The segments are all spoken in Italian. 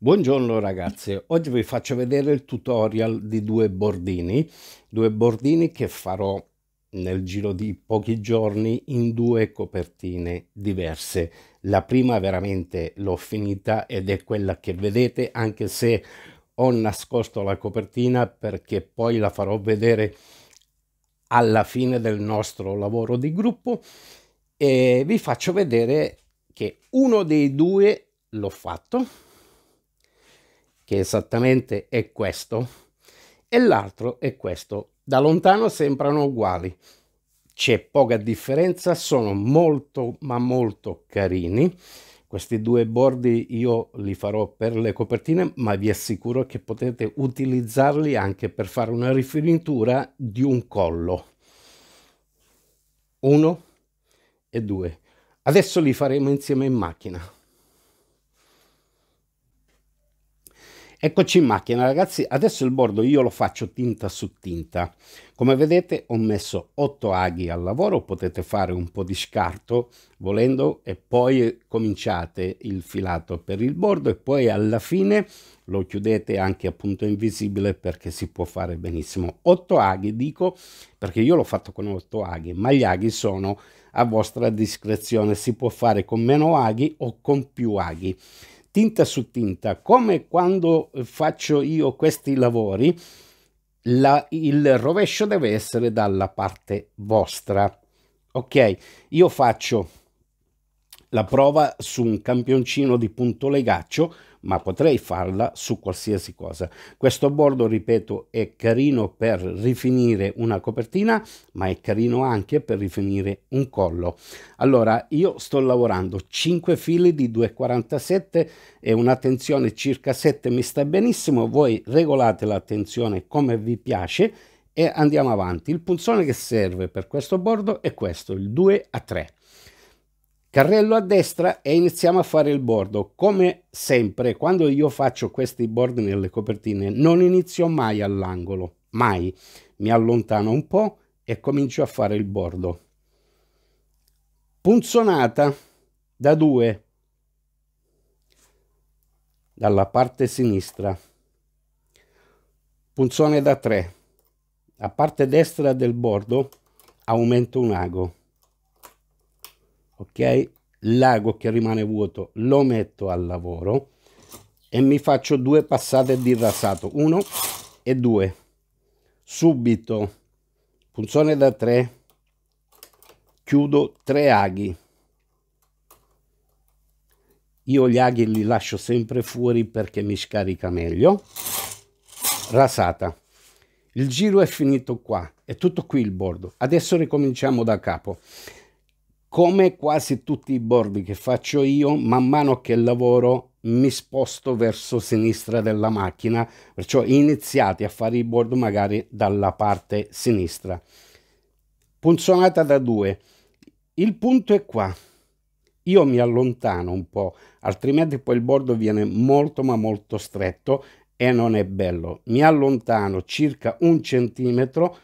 Buongiorno ragazze, oggi vi faccio vedere il tutorial di due bordini, due bordini che farò nel giro di pochi giorni in due copertine diverse. La prima veramente l'ho finita ed è quella che vedete anche se ho nascosto la copertina perché poi la farò vedere alla fine del nostro lavoro di gruppo e vi faccio vedere che uno dei due l'ho fatto che esattamente è questo, e l'altro è questo. Da lontano sembrano uguali, c'è poca differenza, sono molto ma molto carini. Questi due bordi io li farò per le copertine, ma vi assicuro che potete utilizzarli anche per fare una rifinitura di un collo. Uno e due. Adesso li faremo insieme in macchina. Eccoci in macchina ragazzi, adesso il bordo io lo faccio tinta su tinta. Come vedete ho messo 8 aghi al lavoro, potete fare un po' di scarto volendo e poi cominciate il filato per il bordo e poi alla fine lo chiudete anche appunto invisibile perché si può fare benissimo. 8 aghi dico perché io l'ho fatto con 8 aghi, ma gli aghi sono a vostra discrezione, si può fare con meno aghi o con più aghi tinta su tinta, come quando faccio io questi lavori, la, il rovescio deve essere dalla parte vostra. Ok, io faccio la prova su un campioncino di punto legaccio, ma potrei farla su qualsiasi cosa. Questo bordo, ripeto, è carino per rifinire una copertina, ma è carino anche per rifinire un collo. Allora, io sto lavorando 5 fili di 2,47 e una tensione circa 7 mi sta benissimo. Voi regolate la tensione come vi piace e andiamo avanti. Il punzone che serve per questo bordo è questo, il 2 a 3. Carrello a destra e iniziamo a fare il bordo. Come sempre, quando io faccio questi bordi nelle copertine, non inizio mai all'angolo, mai. Mi allontano un po' e comincio a fare il bordo. Punzonata da due dalla parte sinistra. Punzone da 3. A parte destra del bordo aumento un ago ok? L'ago che rimane vuoto lo metto al lavoro e mi faccio due passate di rasato, uno e due. Subito, punzone da tre, chiudo tre aghi. Io gli aghi li lascio sempre fuori perché mi scarica meglio. Rasata. Il giro è finito qua, è tutto qui il bordo. Adesso ricominciamo da capo come quasi tutti i bordi che faccio io, man mano che lavoro mi sposto verso sinistra della macchina, perciò iniziate a fare i bordi magari dalla parte sinistra. Punzionata da due. Il punto è qua. Io mi allontano un po', altrimenti poi il bordo viene molto ma molto stretto e non è bello. Mi allontano circa un centimetro,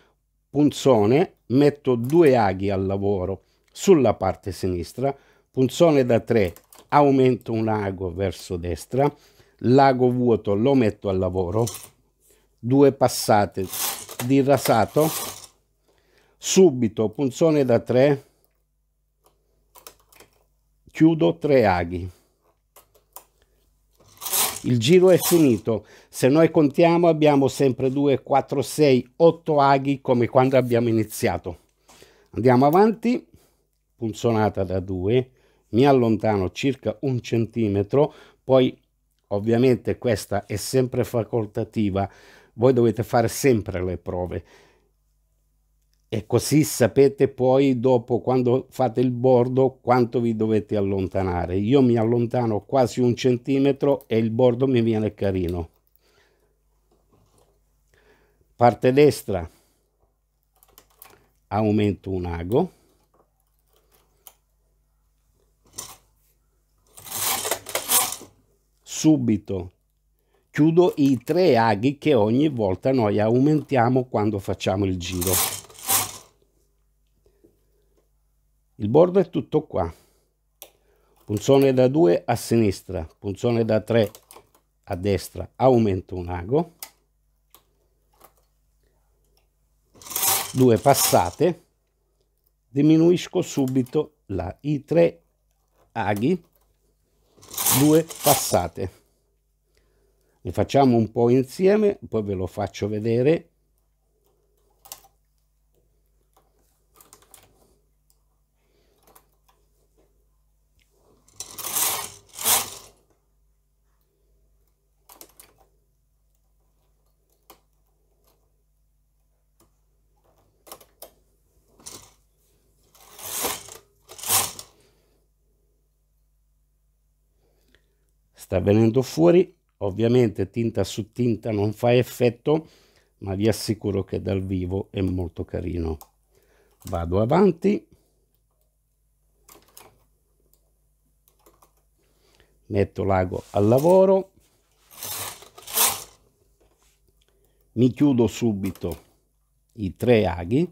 punzone, metto due aghi al lavoro sulla parte sinistra, punzone da 3 aumento un ago verso destra, l'ago vuoto lo metto al lavoro, due passate di rasato, subito punzone da 3, chiudo tre aghi. Il giro è finito, se noi contiamo abbiamo sempre 2, 4, 6, 8 aghi come quando abbiamo iniziato. Andiamo avanti punzonata da due, mi allontano circa un centimetro, poi ovviamente questa è sempre facoltativa, voi dovete fare sempre le prove e così sapete poi dopo quando fate il bordo quanto vi dovete allontanare. Io mi allontano quasi un centimetro e il bordo mi viene carino. Parte destra aumento un ago. subito. Chiudo i tre aghi che ogni volta noi aumentiamo quando facciamo il giro. Il bordo è tutto qua. Punzone da 2 a sinistra, punzone da 3 a destra, aumento un ago. Due passate, diminuisco subito la, i tre aghi due passate. Le facciamo un po' insieme, poi ve lo faccio vedere sta venendo fuori, ovviamente tinta su tinta non fa effetto, ma vi assicuro che dal vivo è molto carino. Vado avanti. Metto l'ago al lavoro. Mi chiudo subito i tre aghi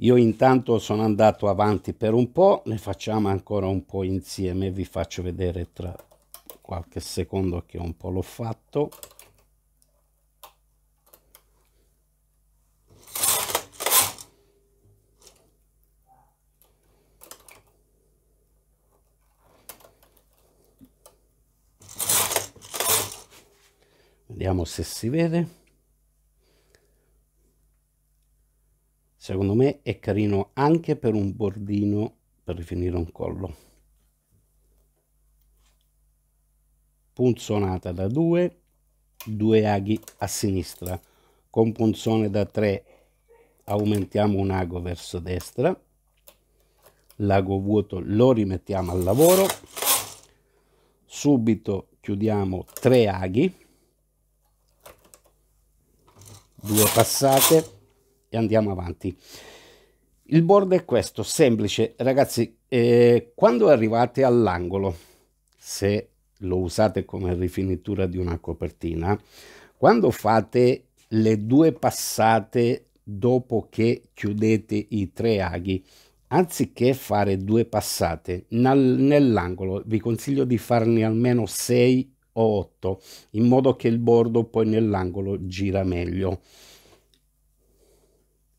Io intanto sono andato avanti per un po', ne facciamo ancora un po' insieme, vi faccio vedere tra qualche secondo che un po' l'ho fatto. Vediamo se si vede. secondo me è carino anche per un bordino per rifinire un collo punzonata da 2 due aghi a sinistra con punzone da 3 aumentiamo un ago verso destra l'ago vuoto lo rimettiamo al lavoro subito chiudiamo tre aghi due passate e andiamo avanti. Il bordo è questo, semplice. Ragazzi, eh, quando arrivate all'angolo, se lo usate come rifinitura di una copertina, quando fate le due passate dopo che chiudete i tre aghi, anziché fare due passate nell'angolo, vi consiglio di farne almeno 6 o 8, in modo che il bordo poi nell'angolo gira meglio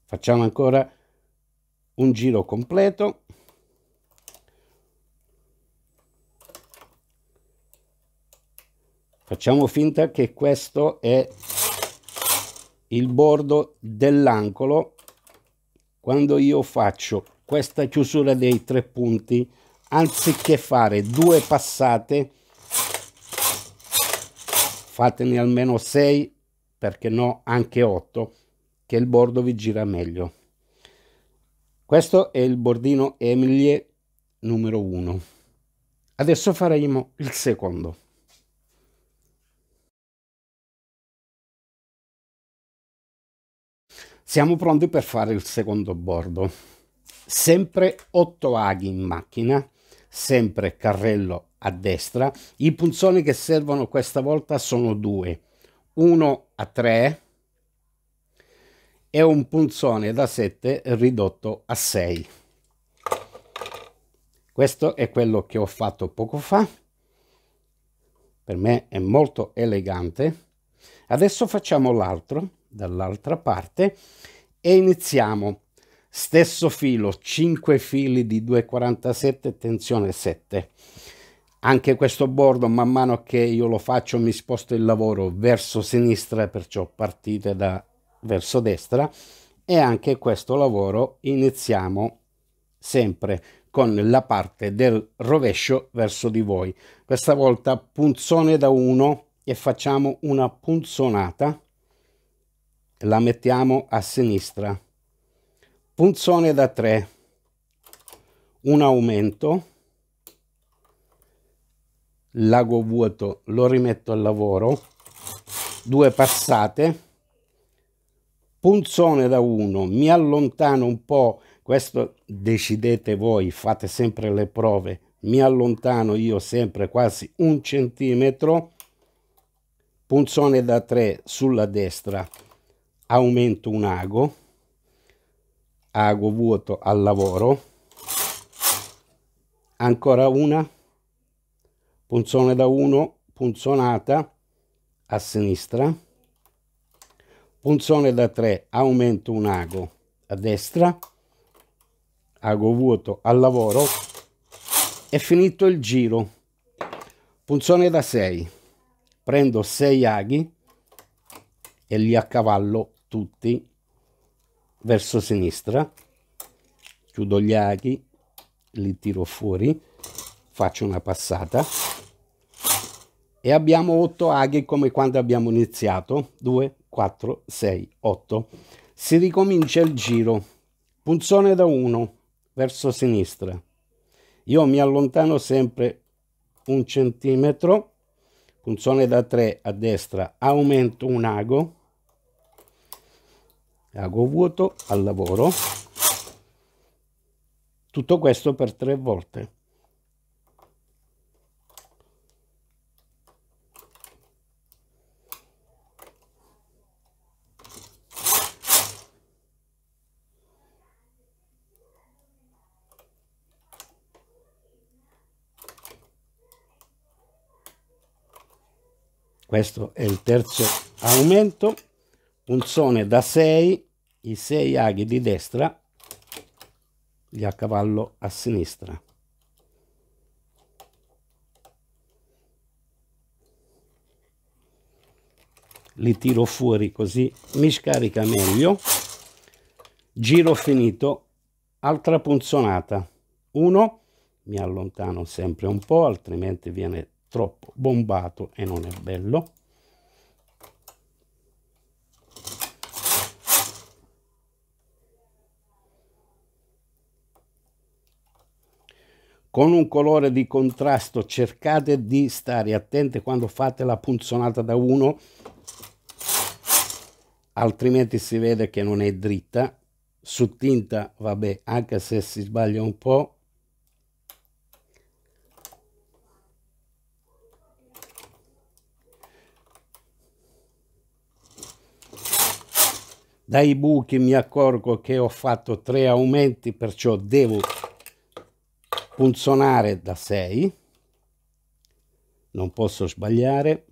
facciamo ancora un giro completo facciamo finta che questo è il bordo dell'angolo quando io faccio questa chiusura dei tre punti anziché fare due passate fatene almeno 6 perché no anche 8 che il bordo vi gira meglio. Questo è il bordino Emilie numero 1. Adesso faremo il secondo. Siamo pronti per fare il secondo bordo. Sempre 8 aghi in macchina, sempre carrello a destra. I punzoni che servono questa volta sono due, uno a 3 e un punzone da 7 ridotto a 6. Questo è quello che ho fatto poco fa. Per me è molto elegante. Adesso facciamo l'altro dall'altra parte e iniziamo. Stesso filo, 5 fili di 2,47, tensione 7. Anche questo bordo, man mano che io lo faccio, mi sposto il lavoro verso sinistra, perciò partite da verso destra e anche questo lavoro iniziamo sempre con la parte del rovescio verso di voi questa volta punzone da 1 e facciamo una punzonata la mettiamo a sinistra punzone da 3 un aumento l'ago vuoto lo rimetto al lavoro due passate punzone da uno, mi allontano un po', questo decidete voi, fate sempre le prove, mi allontano io sempre quasi un centimetro, punzone da 3 sulla destra, aumento un ago, ago vuoto al lavoro, ancora una, punzone da 1, punzonata a sinistra, punzone da 3 aumento un ago a destra ago vuoto al lavoro è finito il giro punzone da 6 prendo 6 aghi e li accavallo tutti verso sinistra chiudo gli aghi li tiro fuori faccio una passata e abbiamo 8 aghi come quando abbiamo iniziato 2 4, 6, 8. Si ricomincia il giro. Punzone da 1 verso sinistra. Io mi allontano sempre un centimetro. Punzone da 3 a destra. Aumento un ago. Ago vuoto al lavoro. Tutto questo per tre volte. questo è il terzo aumento punzone da 6 i 6 aghi di destra li a cavallo a sinistra li tiro fuori così mi scarica meglio giro finito altra punzonata 1 mi allontano sempre un po' altrimenti viene troppo bombato e non è bello. Con un colore di contrasto cercate di stare attenti quando fate la punzonata da uno, altrimenti si vede che non è dritta su tinta vabbè anche se si sbaglia un po' Dai buchi mi accorgo che ho fatto tre aumenti, perciò devo punzonare da 6. Non posso sbagliare.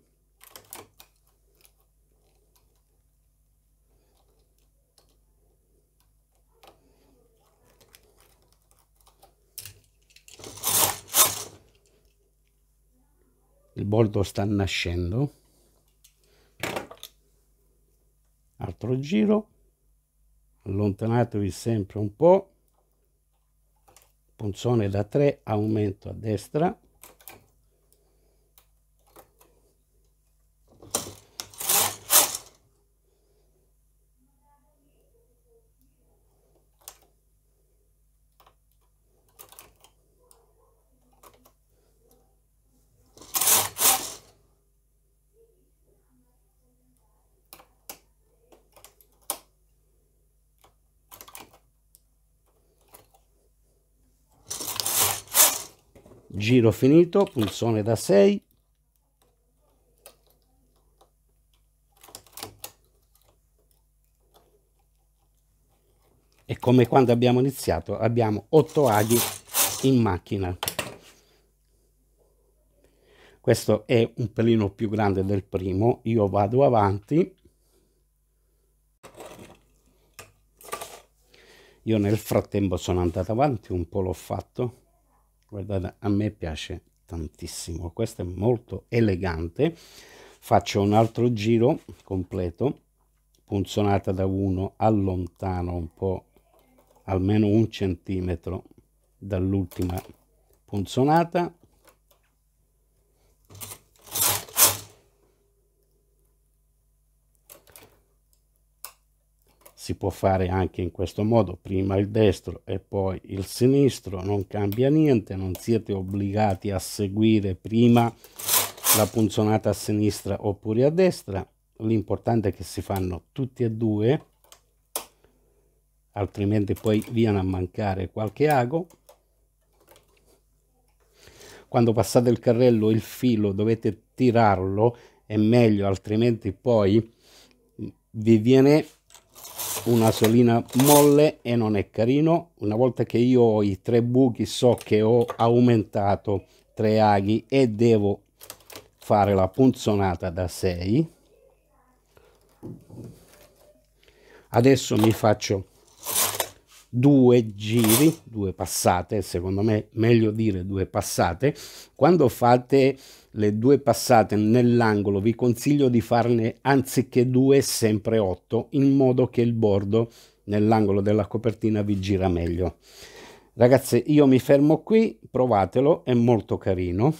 il bordo sta nascendo altro giro allontanatevi sempre un po punzone da 3 aumento a destra giro finito pulsone da 6 e come quando abbiamo iniziato abbiamo 8 aghi in macchina questo è un pelino più grande del primo io vado avanti io nel frattempo sono andato avanti un po' l'ho fatto guardate a me piace tantissimo questo è molto elegante faccio un altro giro completo punzonata da uno allontano un po almeno un centimetro dall'ultima punzonata si può fare anche in questo modo prima il destro e poi il sinistro non cambia niente non siete obbligati a seguire prima la punzonata a sinistra oppure a destra l'importante è che si fanno tutti e due altrimenti poi viene a mancare qualche ago quando passate il carrello il filo dovete tirarlo è meglio altrimenti poi vi viene una solina molle e non è carino una volta che io ho i tre buchi so che ho aumentato tre aghi e devo fare la punzonata da 6 adesso mi faccio due giri, due passate, secondo me meglio dire due passate, quando fate le due passate nell'angolo vi consiglio di farne anziché due sempre otto in modo che il bordo nell'angolo della copertina vi gira meglio. Ragazzi io mi fermo qui, provatelo, è molto carino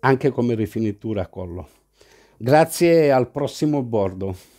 anche come rifinitura a collo. Grazie al prossimo bordo.